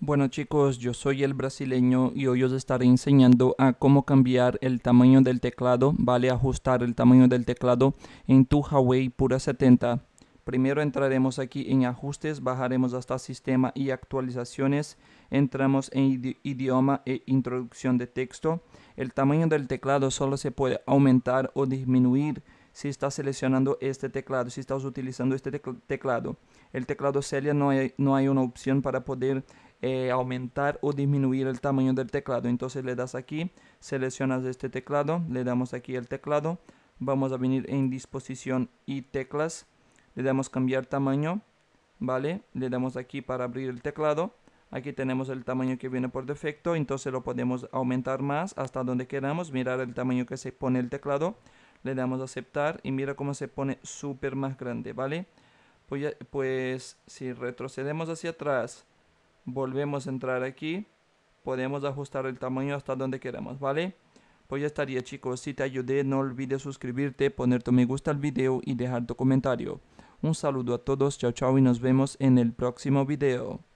Bueno chicos, yo soy el brasileño y hoy os estaré enseñando a cómo cambiar el tamaño del teclado, vale ajustar el tamaño del teclado en tu Huawei Pura 70. Primero entraremos aquí en ajustes, bajaremos hasta sistema y actualizaciones, entramos en idioma e introducción de texto. El tamaño del teclado solo se puede aumentar o disminuir si estás seleccionando este teclado, si estás utilizando este teclado. El teclado Celia no hay, no hay una opción para poder eh, aumentar o disminuir el tamaño del teclado. Entonces le das aquí, seleccionas este teclado, le damos aquí el teclado, vamos a venir en disposición y teclas, le damos cambiar tamaño, ¿vale? Le damos aquí para abrir el teclado. Aquí tenemos el tamaño que viene por defecto, entonces lo podemos aumentar más hasta donde queramos, mirar el tamaño que se pone el teclado. Le damos a aceptar y mira cómo se pone súper más grande, ¿vale? pues, pues si retrocedemos hacia atrás, volvemos a entrar aquí, podemos ajustar el tamaño hasta donde queramos, ¿vale? Pues ya estaría chicos, si te ayudé no olvides suscribirte, poner tu me gusta al video y dejar tu comentario. Un saludo a todos, chao chao y nos vemos en el próximo video.